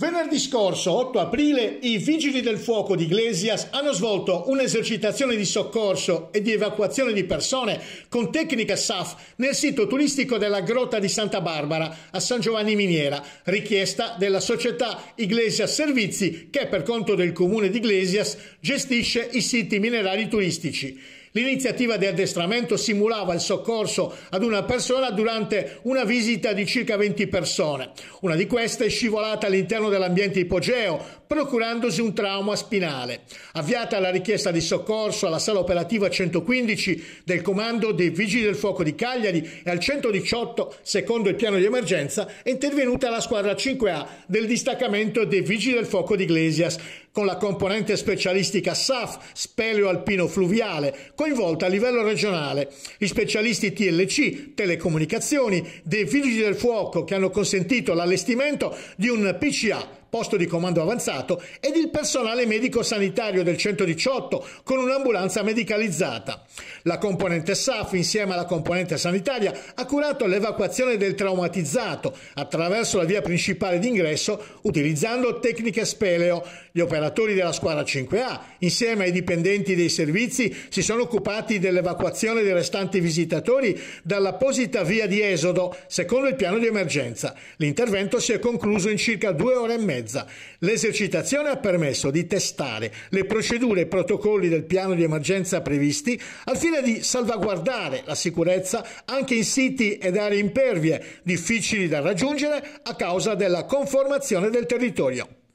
Venerdì scorso, 8 aprile, i Vigili del Fuoco di Iglesias hanno svolto un'esercitazione di soccorso e di evacuazione di persone con tecnica SAF nel sito turistico della Grotta di Santa Barbara a San Giovanni Miniera, richiesta della società Iglesias Servizi che per conto del comune di Iglesias gestisce i siti minerari turistici. L'iniziativa di addestramento simulava il soccorso ad una persona durante una visita di circa 20 persone. Una di queste è scivolata all'interno dell'ambiente ipogeo, procurandosi un trauma spinale. Avviata la richiesta di soccorso alla sala operativa 115 del comando dei Vigili del Fuoco di Cagliari e al 118, secondo il piano di emergenza, è intervenuta la squadra 5A del distaccamento dei Vigili del Fuoco di Iglesias, con la componente specialistica SAF, speleo alpino fluviale, con coinvolta a livello regionale gli specialisti TLC, telecomunicazioni, dei vigili del fuoco che hanno consentito l'allestimento di un PCA posto di comando avanzato, ed il personale medico-sanitario del 118 con un'ambulanza medicalizzata. La componente SAF insieme alla componente sanitaria ha curato l'evacuazione del traumatizzato attraverso la via principale d'ingresso utilizzando tecniche speleo. Gli operatori della squadra 5A insieme ai dipendenti dei servizi si sono occupati dell'evacuazione dei restanti visitatori dall'apposita via di esodo secondo il piano di emergenza. L'intervento si è concluso in circa due ore e mezza mezza. L'esercitazione ha permesso di testare le procedure e i protocolli del piano di emergenza previsti al fine di salvaguardare la sicurezza anche in siti ed aree impervie difficili da raggiungere a causa della conformazione del territorio.